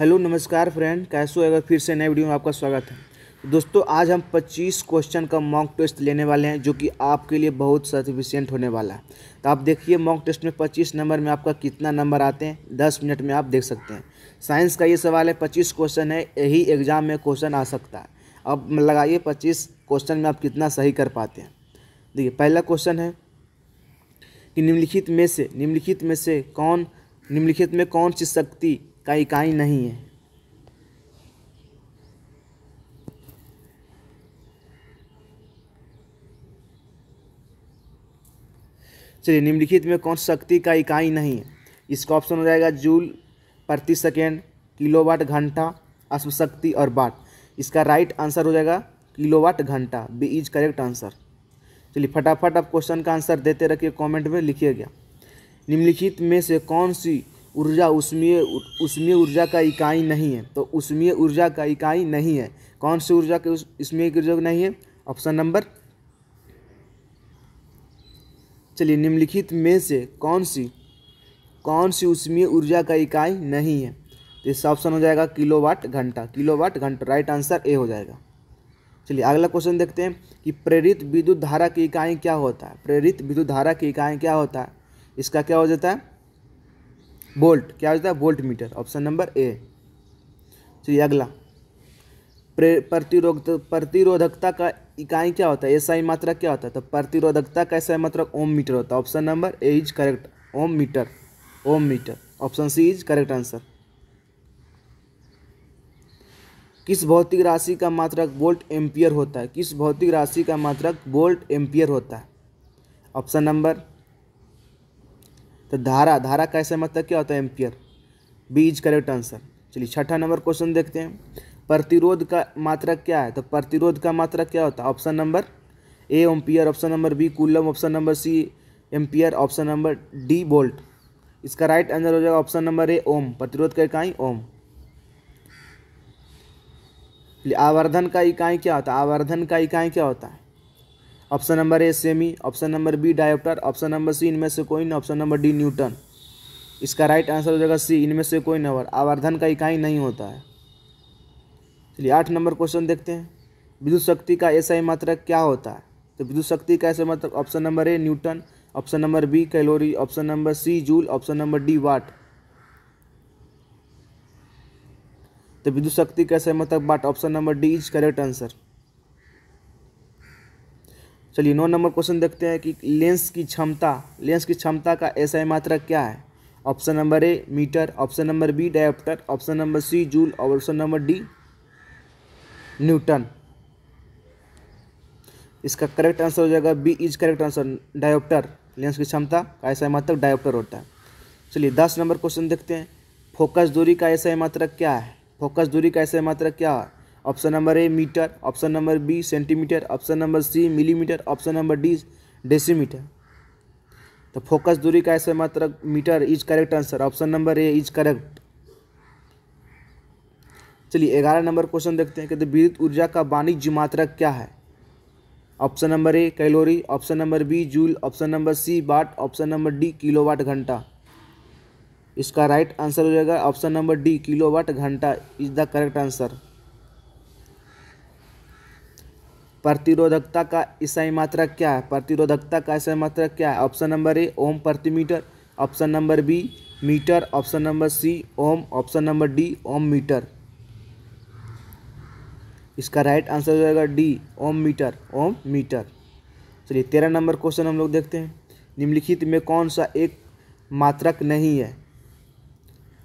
hello नमस्कार friend कैसे अगर फिर से नए वीडियो में आपका स्वागत है दोस्तों आज हम 25 क्वेश्चन का मॉक टेस्ट लेने वाले हैं जो कि आपके लिए बहुत सफिशियंट होने वाला है तो आप देखिए मॉक टेस्ट में 25 नंबर में आपका कितना नंबर आते हैं 10 मिनट में आप देख सकते हैं साइंस का ये सवाल है पच्चीस क्वेश्चन है यही एग्ज़ाम में क्वेश्चन आ सकता है अब लगाइए पच्चीस क्वेश्चन में आप कितना सही कर पाते हैं देखिए पहला क्वेश्चन है कि निम्नलिखित में से निम्नलिखित में से कौन निम्नलिखित में कौन सी शक्ति का इकाई नहीं है चलिए निम्नलिखित में कौन शक्ति का इकाई नहीं है इसका ऑप्शन हो जाएगा जूल प्रति सेकेंड किलोवाट घंटा अश्वशक्ति और बाट इसका राइट आंसर हो जाएगा किलोवाट घंटा बी इज करेक्ट आंसर चलिए फटाफट आप क्वेश्चन का आंसर देते रखिए कमेंट में लिखिए गया निम्नलिखित में से कौन सी ऊर्जा उसमीय उसमीय ऊर्जा का इकाई नहीं है तो उष्मीय ऊर्जा का इकाई नहीं है कौन सी ऊर्जा के इसमें ऊर्जा नहीं है ऑप्शन नंबर चलिए निम्नलिखित में से कौन सी कौन सी उष्मीय ऊर्जा का इकाई नहीं है तो इसका ऑप्शन हो जाएगा किलोवाट घंटा किलोवाट घंटा राइट आंसर ए हो जाएगा चलिए अगला क्वेश्चन देखते हैं कि प्रेरित विद्युत धारा की इकाई क्या होता है प्रेरित विद्युत धारा की इकाई क्या होता है इसका क्या हो जाता है बोल्ट क्या हो जाता है voltmeter option number A चलिए अगला प्रतिरोध प्रतिरोधकता का इकाई क्या होता है एसआई मात्रा क्या होता है तो प्रतिरोधकता का एसआई मात्रा ओम मीटर होता है option number A is correct ohm metre ohm metre option C is correct answer किस भौतिक राशि का मात्रक वोल्ट एम्पियर होता है किस भौतिक राशि का मात्रक वोल्ट एम्पियर होता है ऑप्शन नंबर तो धारा धारा कैसे मतलब क्या होता है ampere B is correct answer चलिए छठा नंबर क्वेश्चन देखते हैं प्रतिरोध का मात्रक क्या है तो प्रतिरोध का मात्रक क्या होता है option number A ampere option number B coulomb option number C ampere option number D volt इसका राइट आंसर हो जाएगा ऑप्शन नंबर ए ओम प्रतिरोध का इकाई ओम आवर्धन का इकाई क्या होता है आवर्धन का इकाई क्या होता है option number A semi option number B dioptre option number C इनमें से कोई ना ऑप्शन नंबर डी न्यूटन इसका राइट आंसर हो जाएगा सी इनमें से कोई नंबर आवर्धन का इकाई नहीं होता है चलिए आठ नंबर क्वेश्चन देखते हैं विद्युत शक्ति का ऐसा ही मात्रक क्या होता है तो विद्युत शक्ति का ऐसा मात्रक option number A newton option number B calorie option number C joule option number D watt तो विद्युत शक्ति का ऐसा मात्रक watt option number D is correct answer चलिए नौ नंबर क्वेश्चन देखते हैं कि लेंस की क्षमता लेंस की क्षमता का ही मात्रक क्या है option number A metre option number B dioptre option number C joule और ऑप्शन नंबर डी न्यूटन इसका करेक्ट आंसर हो जाएगा B is correct answer dioptre lens की क्षमता का एसआई मात्रक डायोप्टर होता है चलिए दस नंबर क्वेश्चन देखते हैं फोकस दूरी का ही मात्रक क्या है फोकस दूरी का एसआई मात्रक क्या है option number A metre option number B centimetre option number C millimetre option number D decimetre तो फोकस दूरी का ऐसे मात्र metre is correct answer option number A is correct चलिए ग्यारह नंबर क्वेश्चन देखते हैं कि विद्युत ऊर्जा का वाणिज्य मात्रक क्या है option number A calorie option number B joule option number C watt option number D kilowatt घंटा इसका राइट आंसर हो जाएगा ऑप्शन नंबर डी किलोवाट घंटा इज द करेक्ट आंसर प्रतिरोधकता का ईसाई मात्रक क्या है प्रतिरोधकता का ईसाई मात्रक क्या है ऑप्शन नंबर ए ओम प्रति metre option number B metre option number C ohm option number D ohm metre इसका राइट आंसर हो जाएगा D ohm metre ohm metre चलिए तेरह नंबर क्वेश्चन हम लोग देखते हैं निम्नलिखित में कौन सा एक मात्रक नहीं है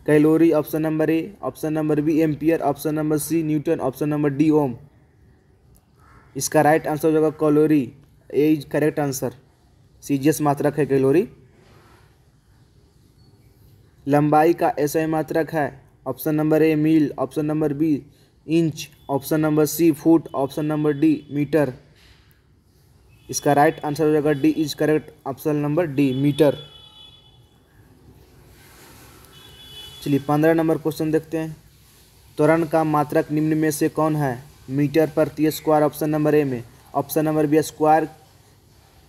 calorie option number A option number B ampere option number C newton option number D ohm इसका राइट आंसर हो जाएगा calorie A is correct answer एस मात्रक है कैलोरी लंबाई का ऐसा मात्रक है option number A mile option number B inch option number C foot option number D metre इसका राइट आंसर हो जाएगा D is correct option number D metre चलिए पंद्रह नंबर क्वेश्चन देखते हैं त्वरण का मात्रक निम्न में से कौन है मीटर प्रति स्क्वायर ऑप्शन नंबर ए में option number B square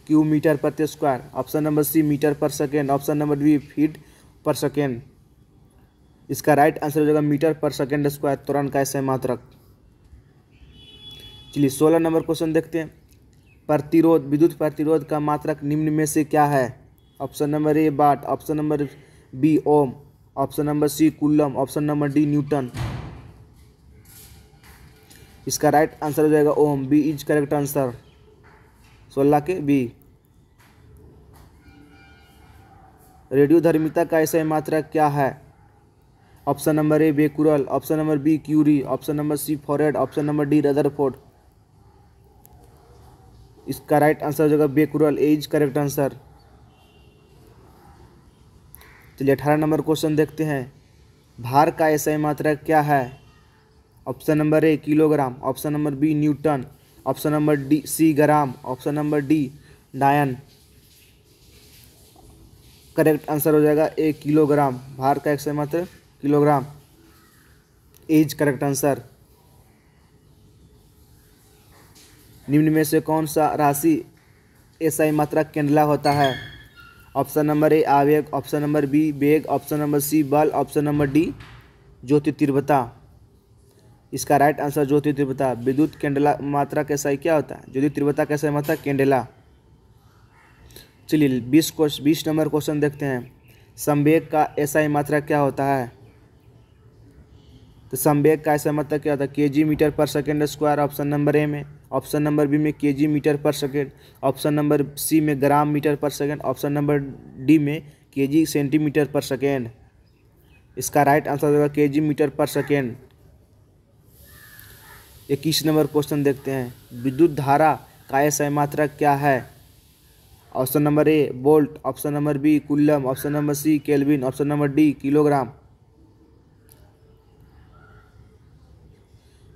Q metre प्रति square option number C metre per second option number D feet per second इसका राइट आंसर हो जाएगा मीटर पर सेकेंड स्क्वायर तुरंत का ऐसे मात्रक चलिए सोलह नंबर क्वेश्चन देखते हैं प्रतिरोध विद्युत प्रतिरोध का मात्रक निम्न में से क्या है option number A watt option number B ohm option number C coulomb option number D newton इसका राइट आंसर हो जाएगा ohm B is correct answer सोलह के बी रेडियो धर्मिता का ऐसा मात्रा क्या है option number A becquerel option number B curie option number C farad option number D Rutherford इसका राइट आंसर हो जाएगा becquerel A is correct answer चलिए अठारह नंबर क्वेश्चन देखते हैं भार का ऐसा मात्रा क्या है option number A kilogram option number B newton option number D C gram option number D dyne correct answer हो जाएगा ए किलोग्राम भार का एक मात्र किलोग्राम एज करेक्ट आंसर निम्न में से कौन सा राशि एसआई मात्रा केंडला होता है ऑप्शन नंबर ए आवेग ऑप्शन नंबर बी बेग ऑप्शन नंबर सी बल ऑप्शन नंबर डी ज्योति तीव्रता इसका राइट आंसर ज्योति तीव्रता विद्युत कैंडला मात्रा के सही क्या होता है ज्योति तीव्रता कैसा सही मात्रा केंडला चलिए बीस क्वेश्चन बीस नंबर क्वेश्चन देखते हैं संवेग का ऐसा ही मात्रा क्या होता है तो संवेग का ऐसा मात्रा क्या होता है K G metre per second square option number A में ऑप्शन नंबर बी में K G metre per second option number C में gram metre per second option number D में K G centimetre per second इसका right answer होगा K G metre per second इक्कीस नंबर question देखते हैं विद्युत धारा का ऐसा मात्रा क्या है option number A volt option number B coulomb option number C kelvin option number D kilogram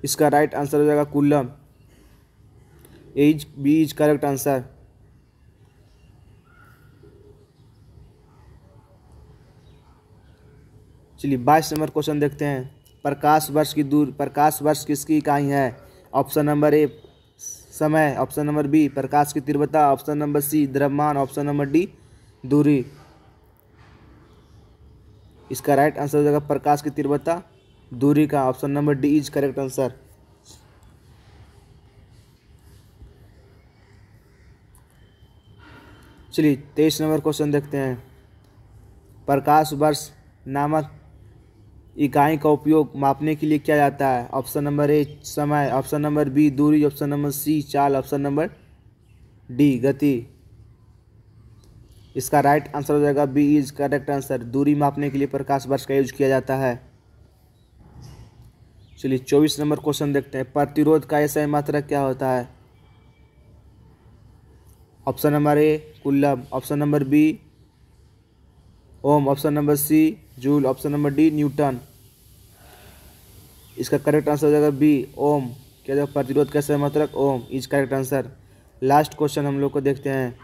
इसका राइट आंसर हो जाएगा coulomb as B is correct answer चलिए बाईस नंबर क्वेश्चन देखते हैं प्रकाश वर्ष की दूर प्रकाश वर्ष किसकी इकाई है ऑप्शन नंबर ए समय ऑप्शन नंबर बी प्रकाश की तीव्रता ऑप्शन नंबर सी द्रव्यमान ऑप्शन नंबर डी दूरी इसका राइट आंसर हो जाएगा प्रकाश की तीव्रता दूरी का option number D is correct answer चलिए तेईस नंबर क्वेश्चन देखते हैं प्रकाश वर्ष नामक इकाई का उपयोग मापने के लिए किया जाता है ऑप्शन नंबर ए समय ऑप्शन नंबर बी दूरी ऑप्शन नंबर सी चाल ऑप्शन नंबर डी गति इसका राइट आंसर हो जाएगा बी इज करेक्ट आंसर दूरी मापने के लिए प्रकाश वर्ष का यूज किया जाता है चलिए चौबीस नंबर क्वेश्चन देखते हैं प्रतिरोध का ऐसा मात्रा क्या होता है option number A coulomb option number B ohm option number C joule option number D newton इसका करेक्ट आंसर हो जाएगा बी ओम क्या जाएगा प्रतिरोध कैसे मतलब ohm is correct answer last question हम लोग को देखते हैं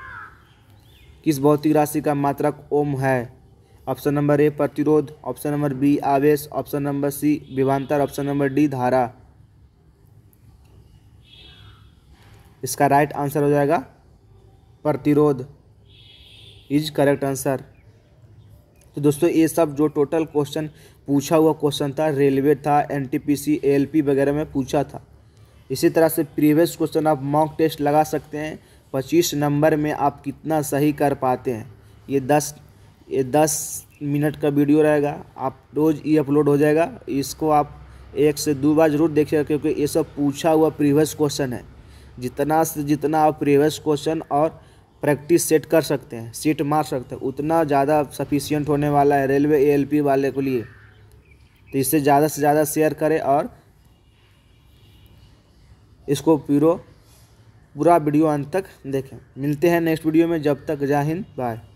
किस भौतिक राशि का मात्रक ओम है ऑप्शन नंबर ए प्रतिरोध ऑप्शन नंबर बी आवेश ऑप्शन नंबर सी विभांतर ऑप्शन नंबर डी धारा इसका राइट आंसर हो जाएगा प्रतिरोध इज करेक्ट आंसर तो दोस्तों ये सब जो टोटल क्वेश्चन पूछा हुआ क्वेश्चन था रेलवे था एनटीपीसी एएलपी वगैरह में पूछा था इसी तरह से प्रीवियस क्वेश्चन आप मॉक टेस्ट लगा सकते हैं पच्चीस नंबर में आप कितना सही कर पाते हैं ये दस ये दस मिनट का वीडियो रहेगा आप रोज़ ये अपलोड हो जाएगा इसको आप एक से दो बार जरूर देखिएगा क्योंकि ये सब पूछा हुआ प्रीवियस क्वेश्चन है जितना से जितना आप प्रीवियस क्वेश्चन और प्रैक्टिस सेट कर सकते हैं सीट मार सकते हैं उतना ज़्यादा सफिशियंट होने वाला है रेलवे ए वाले के लिए तो इससे ज़्यादा से ज़्यादा शेयर करें और इसको पूरा पूरा वीडियो अंत तक देखें मिलते हैं नेक्स्ट वीडियो में जब तक जय हिंद बाय